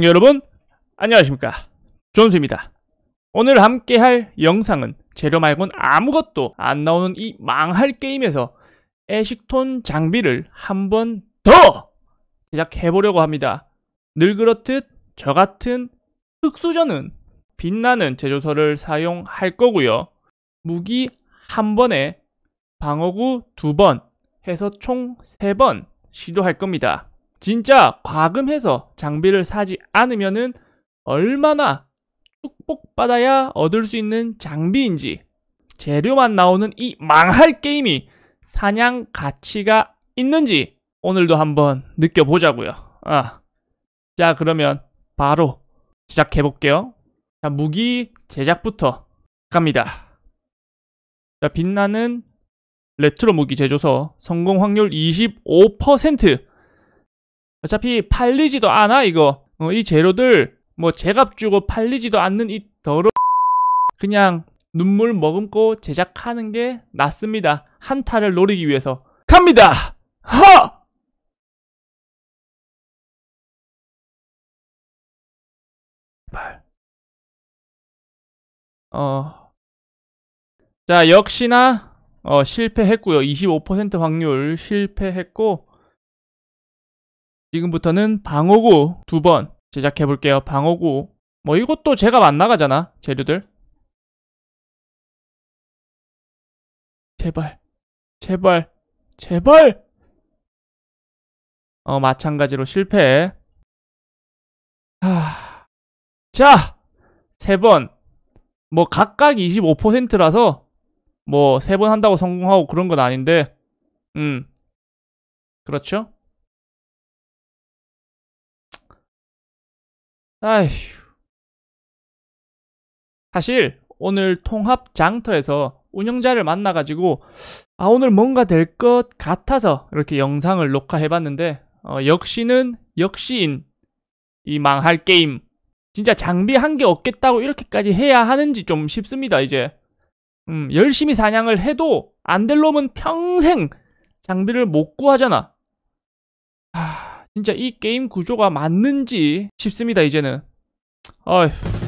시청자 여러분 안녕하십니까 존수입니다 오늘 함께 할 영상은 재료 말곤 아무것도 안 나오는 이 망할 게임에서 에식톤 장비를 한 번 더 제작해보려고 합니다 늘 그렇듯 저 같은 흑수저는 빛나는 제조서를 사용할 거고요 무기 한 번에 방어구 두 번 해서 총 세 번 시도할 겁니다 진짜 과금해서 장비를 사지 않으면은 얼마나 축복받아야 얻을 수 있는 장비인지 재료만 나오는 이 망할 게임이 사냥 가치가 있는지 오늘도 한번 느껴보자고요. 아. 자 그러면 바로 시작해볼게요. 자 무기 제작부터 갑니다. 자 빛나는 레트로 무기 제조서 성공 확률 25% 어차피 팔리지도 않아 이거 어, 이 재료들 뭐 제값 주고 팔리지도 않는 이더러 그냥 눈물 머금고 제작하는 게 낫습니다 한타를 노리기 위해서 갑니다! 하! 어. 자, 역시나, 어, 실패했고요. 25% 확률 실패했고, 지금부터는 방어구 두 번 제작해 볼게요. 방어구. 뭐 이것도 제가 만 나가잖아. 재료들. 제발. 제발. 제발! 어, 마찬가지로 실패. 하... 자! 세 번. 뭐 각각 25%라서 뭐 세 번 한다고 성공하고 그런 건 아닌데 음. 그렇죠? 아휴. 사실 오늘 통합 장터에서 운영자를 만나가지고 아 오늘 뭔가 될 것 같아서 이렇게 영상을 녹화해봤는데 어, 역시는 역시인 이 망할 게임 진짜 장비 한 개 없겠다고 이렇게까지 해야 하는지 좀쉽습니다 이제 음, 열심히 사냥을 해도 안될 놈은 평생 장비를 못 구하잖아 진짜 이 게임 구조가 맞는지 싶습니다 이제는 어휴